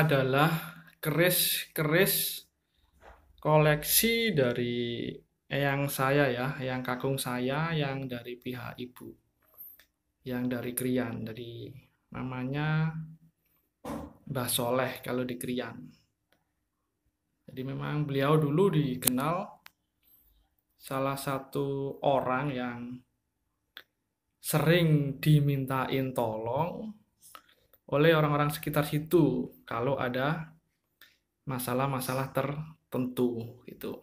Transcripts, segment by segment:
adalah keris-keris koleksi dari yang saya ya, yang kakung saya, yang dari pihak ibu, yang dari Krian, dari namanya Mbah Soleh kalau di Krian. Jadi memang beliau dulu dikenal salah satu orang yang sering dimintain tolong oleh orang-orang sekitar situ kalau ada masalah-masalah tertentu gitu.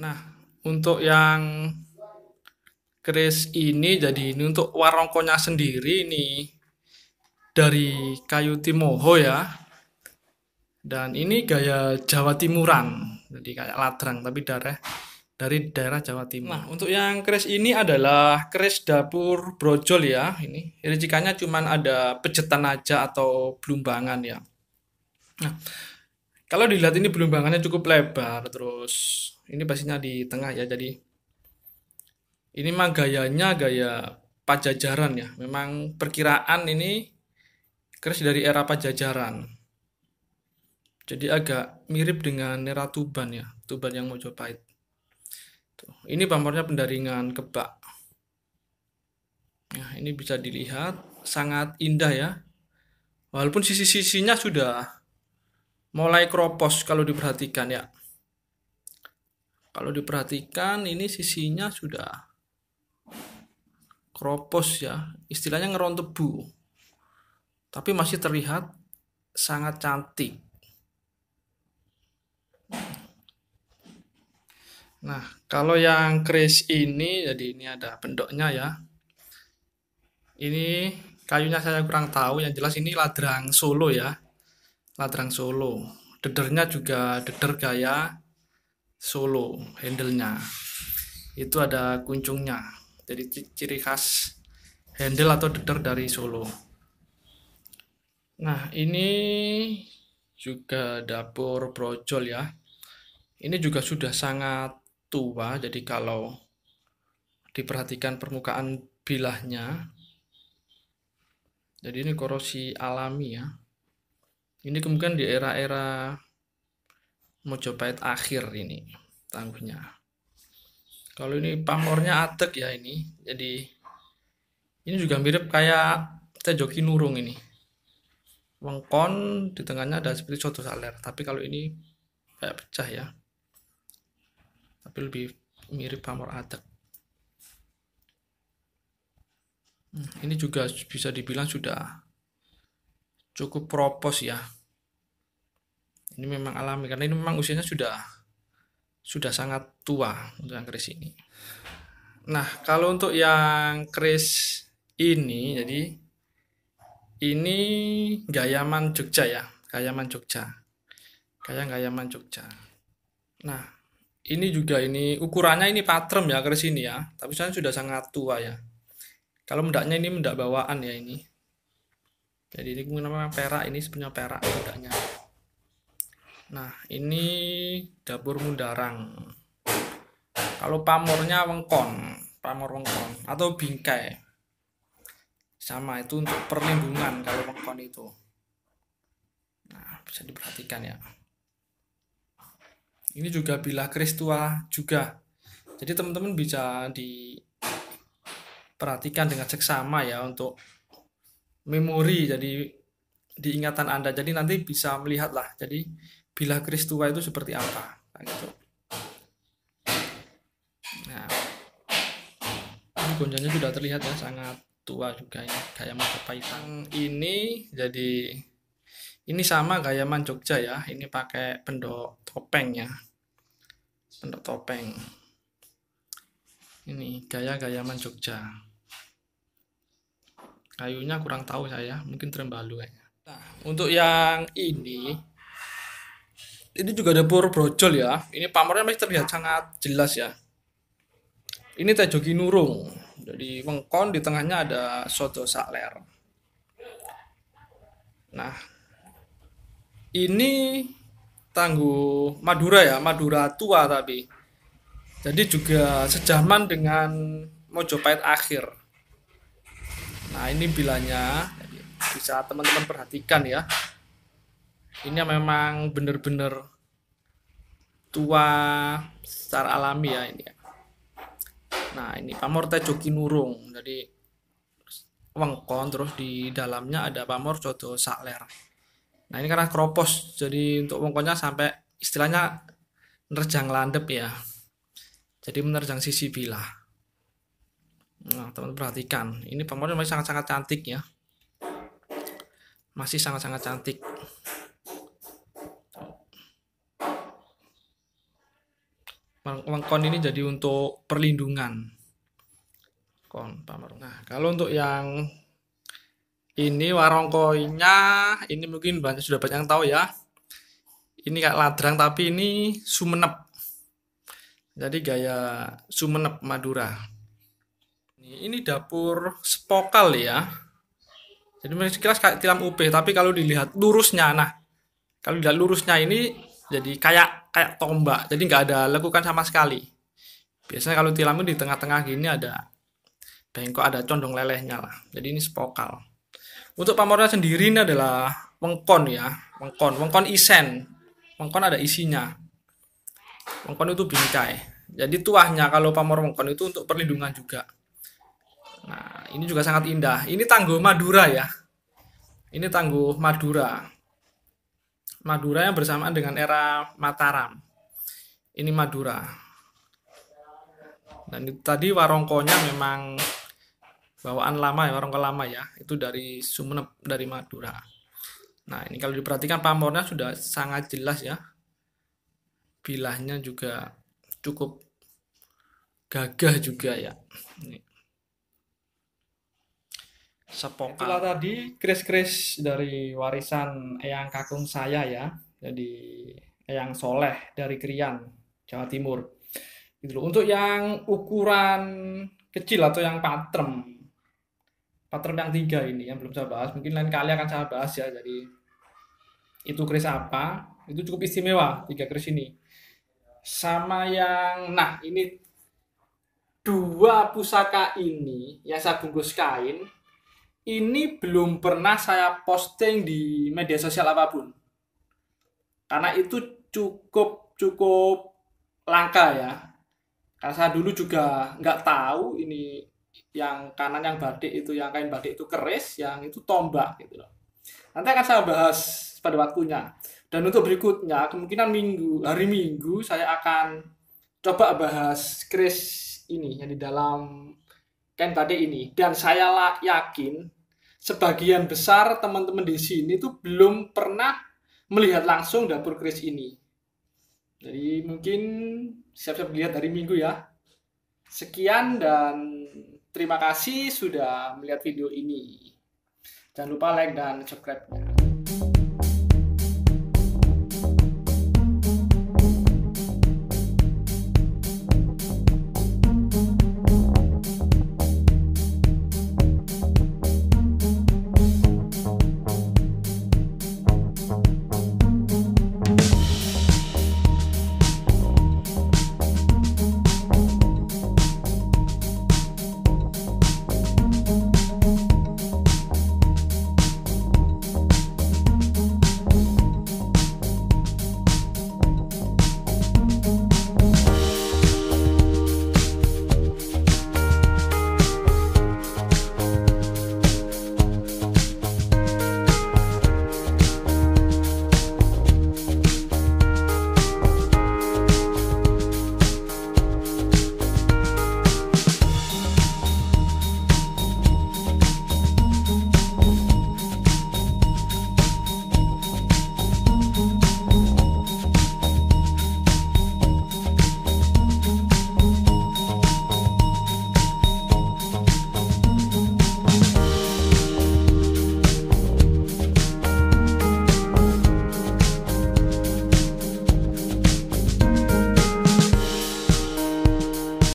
Nah, untuk yang keris ini jadi ini untuk warongkonya sendiri ini dari kayu timoho ya. Dan ini gaya Jawa Timuran. Jadi kayak ladrang tapi darah dari daerah Jawa Timur. Nah, untuk yang keris ini adalah keris dapur brojol ya. Ini hanya cuma ada pecetan aja atau belumbangan ya. Nah, kalau dilihat ini belumbangannya cukup lebar terus ini pastinya di tengah ya jadi ini mah gayanya gaya pajajaran ya memang perkiraan ini keris dari era pajajaran jadi agak mirip dengan era Tuban ya Tuban yang Mojopahit Tuh, gitu. ini pamornya pendaringan kebak. Nah, ini bisa dilihat sangat indah ya. Walaupun sisi-sisinya sudah mulai keropos kalau diperhatikan ya. Kalau diperhatikan ini sisinya sudah keropos ya. Istilahnya ngerontebu. Tapi masih terlihat sangat cantik. Nah, kalau yang kris ini, jadi ini ada pendoknya ya. Ini kayunya saya kurang tahu, yang jelas ini ladrang solo ya. Ladrang solo. Dedernya juga deder gaya solo, handle-nya. Itu ada kuncungnya. Jadi ciri khas handle atau deder dari solo. Nah, ini juga dapur brojol ya. Ini juga sudah sangat tua, jadi kalau diperhatikan permukaan bilahnya, jadi ini korosi alami ya. Ini kemungkinan di era-era Mojopahit akhir ini tangguhnya. Kalau ini pamornya atek ya ini, jadi ini juga mirip kayak tejoki nurung ini. Wengkon di tengahnya ada seperti soto saler, tapi kalau ini kayak pecah ya tapi lebih mirip pamor atek hmm, ini juga bisa dibilang sudah cukup propos ya ini memang alami karena ini memang usianya sudah sudah sangat tua untuk yang keris ini nah kalau untuk yang keris ini jadi ini gayaman Jogja ya gayaman Jogja kayak gayaman Jogja nah ini juga ini ukurannya ini patrem ya ke ini ya tapi saya sudah sangat tua ya kalau mendaknya ini mendak bawaan ya ini jadi ini namanya perak ini sebenarnya perak mendaknya nah ini dapur mundarang kalau pamornya wengkon pamor wengkon atau bingkai sama itu untuk perlindungan kalau wengkon itu nah bisa diperhatikan ya ini juga bilah tua juga jadi teman-teman bisa diperhatikan dengan seksama ya untuk memori jadi diingatan anda jadi nanti bisa melihatlah jadi bilah tua itu seperti apa nah, gitu. nah ini gonjanya sudah terlihat ya sangat tua juga ya gaya Majapahit ini jadi ini sama gaya man Jogja ya ini pakai pendok topeng ya sendok topeng ini gaya-gayaman Jogja kayunya kurang tahu saya mungkin Trembalu kayaknya nah untuk yang ini ini juga dapur brojol ya ini pamornya masih terlihat sangat jelas ya ini teh jogi nurung jadi mengkon di tengahnya ada soto sakler nah ini tangguh Madura ya Madura tua tapi jadi juga sejaman dengan Mojopahit akhir nah ini bilanya bisa teman-teman perhatikan ya ini memang benar-benar tua secara alami ya ini ya. Nah ini pamor tejoki nurung jadi wengkon terus di dalamnya ada pamor coto sakler. Nah ini karena kropos, jadi untuk wongkonya sampai istilahnya menerjang landep ya. Jadi menerjang sisi bilah. Nah teman teman perhatikan, ini pemotongan masih sangat-sangat cantik ya. Masih sangat-sangat cantik. Wengkon ini jadi untuk perlindungan. Kon Nah kalau untuk yang ini warung koinnya, ini mungkin banyak sudah banyak yang tahu ya. Ini kayak ladrang tapi ini sumenep. Jadi gaya sumenep Madura. Ini dapur spokal ya. Jadi sekilas kayak tilam UB, tapi kalau dilihat lurusnya, nah kalau dilihat lurusnya ini jadi kayak kayak tombak, jadi nggak ada lekukan sama sekali. Biasanya kalau tilam di tengah-tengah gini ada bengkok, ada condong lelehnya lah. Jadi ini spokal. Untuk pamornya sendiri ini adalah mengkon ya, mengkon, mengkon isen. mengkon ada isinya. mengkon itu bingkai. Jadi tuahnya kalau pamor mengkon itu untuk perlindungan juga. Nah, ini juga sangat indah. Ini tangguh Madura ya. Ini tangguh Madura. Madura yang bersamaan dengan era Mataram. Ini Madura. Dan tadi warongkonya memang bawaan lama ya orang lama ya itu dari Sumeneb dari Madura nah ini kalau diperhatikan pamornya sudah sangat jelas ya bilahnya juga cukup gagah juga ya ini. Sepokal. Itulah tadi kris-kris dari warisan Eyang Kakung saya ya. Jadi Eyang Soleh dari Krian, Jawa Timur. Gitu loh. Untuk yang ukuran kecil atau yang patrem pattern yang tiga ini yang belum saya bahas mungkin lain kali akan saya bahas ya jadi itu keris apa itu cukup istimewa tiga keris ini sama yang nah ini dua pusaka ini yang saya bungkus kain ini belum pernah saya posting di media sosial apapun karena itu cukup cukup langka ya karena saya dulu juga nggak tahu ini yang kanan yang batik itu yang kain batik itu keris yang itu tombak gitu loh nanti akan saya bahas pada waktunya dan untuk berikutnya kemungkinan minggu hari minggu saya akan coba bahas keris ini yang di dalam kain batik ini dan saya yakin sebagian besar teman-teman di sini tuh belum pernah melihat langsung dapur keris ini jadi mungkin siap-siap lihat hari minggu ya sekian dan Terima kasih sudah melihat video ini. Jangan lupa like dan subscribe-nya.